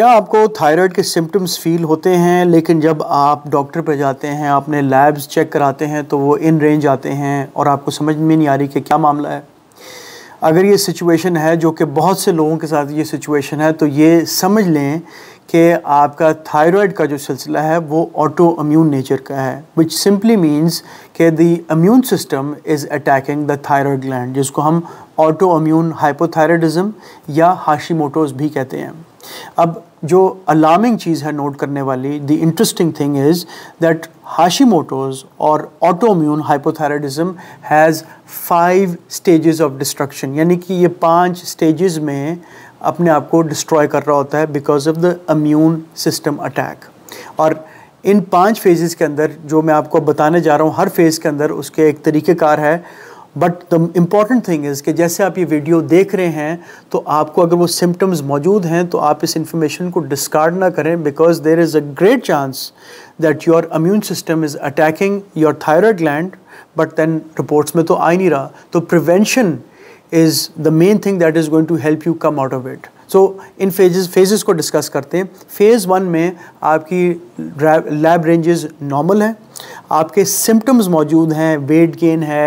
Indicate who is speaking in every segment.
Speaker 1: क्या आपको थायराइड के सिम्टम्स फील होते हैं लेकिन जब आप डॉक्टर पर जाते हैं अपने लैब्स चेक कराते हैं तो वो इन रेंज आते हैं और आपको समझ में नहीं आ रही कि क्या मामला है अगर ये सिचुएशन है जो कि बहुत से लोगों के साथ ये सिचुएशन है तो ये समझ लें कि आपका थायराइड का जो सिलसिला है वो ऑटो अम्यून नेचर का है विच सिंपली मीन्स के the immune system is attacking the thyroid gland जिसको हम ऑटो अम्यून हाइपोथायरॉयडिज़म या हाशी मोटोज भी कहते हैं अब जो अलार्मिंग चीज़ है नोट करने वाली the interesting thing is that Hashimoto's और autoimmune hypothyroidism has five stages of destruction यानी कि ये पांच स्टेजेस में अपने आप को डिस्ट्रॉय कर रहा होता है because of the immune system attack और इन पांच फेजेस के अंदर जो मैं आपको बताने जा रहा हूँ हर फेज़ के अंदर उसके एक तरीक़ेकार है but the important thing is कि जैसे आप ये वीडियो देख रहे हैं तो आपको अगर वो सिम्टम्स मौजूद हैं तो आप इस इन्फॉर्मेशन को डिस्कार्ड ना करें because there is a great chance that your immune system is attacking your thyroid gland but then reports में तो आ ही नहीं रहा तो prevention is the main thing that is going to help you come out of it so in phases phases को discuss करते हैं फेज़ वन में आपकी लैब रेंजेस नॉर्मल हैं आपके सिम्टम्स मौजूद हैं वेट गेन है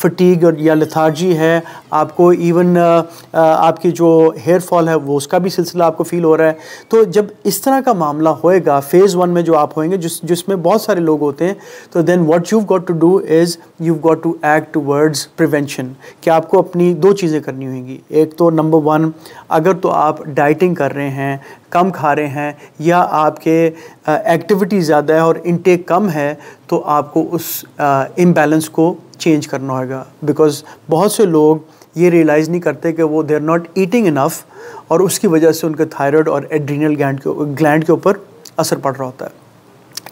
Speaker 1: फटीग और या लथार्जी है आपको इवन uh, uh, आपकी जो हेयर फॉल है वो उसका भी सिलसिला आपको फील हो रहा है तो जब इस तरह का मामला होएगा फेज़ वन में जो आप होएंगे जिस जिसमें बहुत सारे लोग होते हैं तो then what you got to do is you got to act towards prevention कि आपको अपनी दो चीज़ें करनी होंगी एक तो नंबर वन अगर तो आप डाइटिंग कर रहे हैं कम खा रहे हैं या आपके एक्टिविटी ज़्यादा है और इनटेक कम है तो आपको उस इम्बैलेंस को चेंज करना होगा बिकॉज़ बहुत से लोग ये रियलाइज़ नहीं करते कि वो they are not eating enough और उसकी वजह से उनके थायराइड और एड्रीनल ग्लैंड के ग्लैंड के ऊपर असर पड़ रहा होता है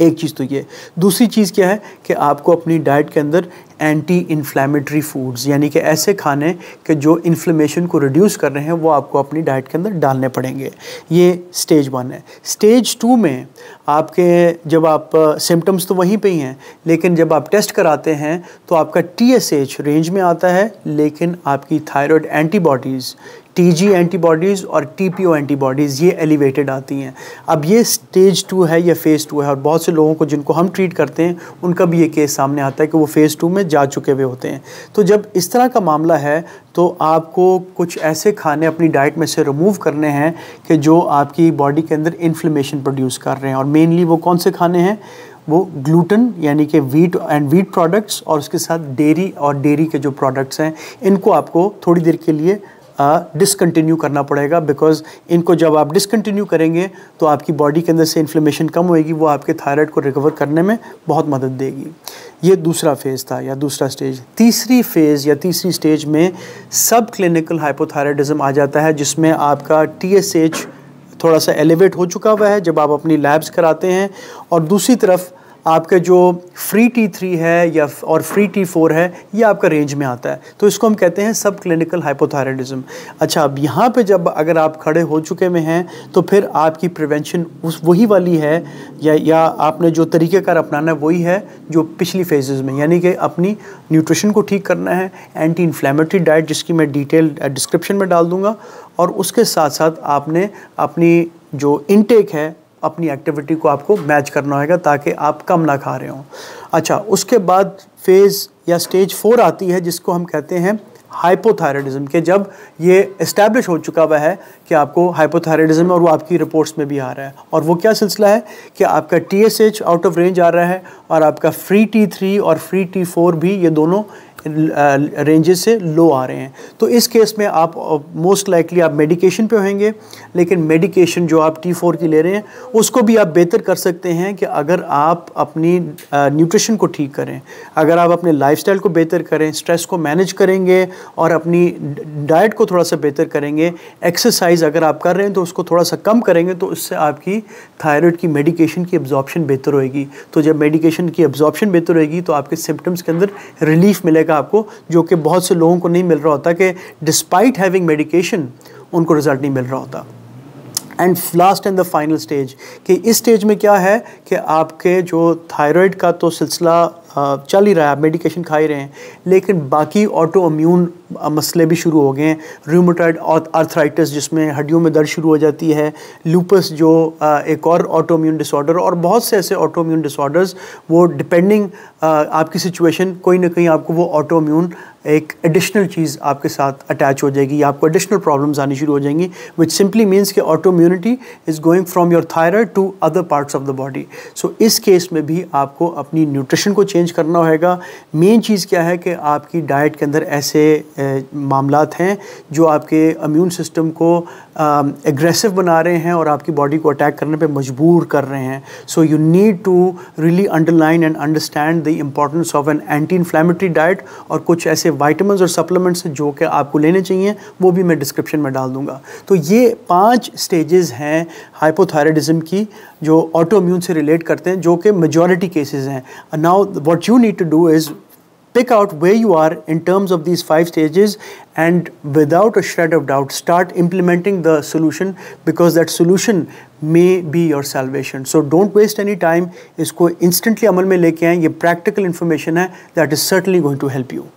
Speaker 1: एक चीज़ तो ये दूसरी चीज़ क्या है कि आपको अपनी डाइट के अंदर एंटी इन्फ्लामेटरी फूड्स यानी कि ऐसे खाने के जो इन्फ्लेमेशन को रिड्यूस कर रहे हैं वो आपको अपनी डाइट के अंदर डालने पड़ेंगे ये स्टेज वन है स्टेज टू में आपके जब आप सिम्टम्स uh, तो वहीं पे ही हैं लेकिन जब आप टेस्ट कराते हैं तो आपका टी रेंज में आता है लेकिन आपकी थायरॉयड एंटीबॉडीज़ टीजी एंटीबॉडीज़ और टीपीओ एंटीबॉडीज़ ये एलिवेटेड आती हैं अब ये स्टेज टू है या फ़ेज़ टू है और बहुत से लोगों को जिनको हम ट्रीट करते हैं उनका भी ये केस सामने आता है कि वो फ़ेज़ टू में जा चुके हुए होते हैं तो जब इस तरह का मामला है तो आपको कुछ ऐसे खाने अपनी डाइट में से रिमूव करने हैं कि जो आपकी बॉडी के अंदर इन्फ्लेमेशन प्रोड्यूस कर रहे हैं और मेनली वो कौन से खाने हैं वो ग्लूटन यानी कि वीट एंड वीट प्रोडक्ट्स और उसके साथ डेरी और डेरी के जो प्रोडक्ट्स हैं इनको आपको थोड़ी देर के लिए डिसकंटिन्यू uh, करना पड़ेगा बिकॉज इनको जब आप डिसकंटिन्यू करेंगे तो आपकी बॉडी के अंदर से इन्फ्लेमेशन कम होएगी वो आपके थायराइड को रिकवर करने में बहुत मदद देगी ये दूसरा फेज़ था या दूसरा स्टेज तीसरी फेज़ या तीसरी स्टेज में सब क्लिनिकल हाइपोथायराइडिज्म आ जाता है जिसमें आपका टी थोड़ा सा एलिवेट हो चुका हुआ है जब आप अपनी लैब्स कराते हैं और दूसरी तरफ आपके जो फ्री टी थ्री है या और फ्री टी फोर है ये आपका रेंज में आता है तो इसको हम कहते हैं सब क्लिनिकल हाइपोथायरेडिज्म अच्छा अब यहाँ पे जब अगर आप खड़े हो चुके में हैं तो फिर आपकी प्रिवेंशन उस वही वाली है या या आपने जो तरीक़ेकार अपनाना है वही है जो पिछली फेजेस में यानी कि अपनी न्यूट्रिशन को ठीक करना है एंटी इन्फ्लेमेटरी डाइट जिसकी मैं डिटेल डिस्क्रिप्शन में डाल दूँगा और उसके साथ साथ आपने अपनी जो इनटेक है अपनी एक्टिविटी को आपको मैच करना होगा ताकि आप कम ना खा रहे हों अच्छा उसके बाद फेज़ या स्टेज फोर आती है जिसको हम कहते हैं हाइपोथायरॉयडिज्म के जब ये इस्टेब्लिश हो चुका हुआ है कि आपको हाइपोथायरॉयडिज्म और वो आपकी रिपोर्ट्स में भी आ रहा है और वो क्या सिलसिला है कि आपका टी आउट ऑफ रेंज आ रहा है और आपका फ्री टी थ्री और फ्री टी फोर भी ये दोनों रेंजेस से लो आ रहे हैं तो इस केस में आप मोस्ट लाइकली आप मेडिकेशन पे होंगे लेकिन मेडिकेशन जो आप टी फोर की ले रहे हैं उसको भी आप बेहतर कर सकते हैं कि अगर आप अपनी न्यूट्रिशन को ठीक करें अगर आप अपने लाइफस्टाइल को बेहतर करें स्ट्रेस को मैनेज करेंगे और अपनी डाइट को थोड़ा सा बेहतर करेंगे एक्सरसाइज अगर आप कर रहे हैं तो उसको थोड़ा सा कम करेंगे तो उससे आपकी थायराइड की मेडिकेशन की एब्जॉर्प्शन बेहतर होएगी तो जब मेडिकेशन की एब्जॉर्प्शन बेहतर होएगी तो आपके सिम्टम्स के अंदर रिलीफ मिलेगा मिलेगा आपको जो कि बहुत से लोगों को नहीं मिल रहा होता कि डिस्पाइट हैविंग मेडिकेशन उनको रिज़ल्ट नहीं मिल रहा होता and last and the final stage कि इस स्टेज में क्या है कि आपके जो थायराइड का तो सिलसिला चल ही रहा है आप मेडिकेशन खा ही रहे हैं लेकिन बाकी ऑटो अम्यून मसले भी शुरू हो गए हैं रूमोटाइड आर्थराइटिस जिसमें हड्डियों में दर्द शुरू हो जाती है लूपस जो एक और ऑटो अम्यून डिसऑर्डर और बहुत से ऐसे ऑटो अम्यून डिसऑर्डर्स वो डिपेंडिंग आपकी सिचुएशन कोई ना कहीं आपको वो ऑटो अम्यून एक एडिशनल चीज़ आपके साथ अटैच हो जाएगी या आपको एडिशनल प्रॉब्लम्स आनी शुरू हो जाएंगी विच सिंपली मीन्स कि auto immunity is going from your thyroid to other parts of the body so इस केस में भी आपको अपनी न्यूट्रिशन को चेंज चेंज करना होगा मेन चीज़ क्या है कि आपकी डाइट के अंदर ऐसे मामला हैं जो आपके अम्यून सिस्टम को एग्रेसिव बना रहे हैं और आपकी बॉडी को अटैक करने पे मजबूर कर रहे हैं so you need to really underline and understand the importance of an anti inflammatory diet और कुछ ऐसे वाइटमिन और सप्लीमेंट्स जो कि आपको लेने चाहिए वो भी मैं डिस्क्रिप्शन में डाल दूंगा तो ये पाँच स्टेजेस हैं हाइपोथायरेटिज़म की जो ऑटो इम्यून से रिलेट करते हैं जो कि मेजोरिटी केसेज हैं now what you need to do is pick out where you are in terms of these five stages and without a shred of doubt start implementing the solution because that solution may be your salvation so don't waste any time isko instantly amal mein leke aaye ye practical information hai that is certainly going to help you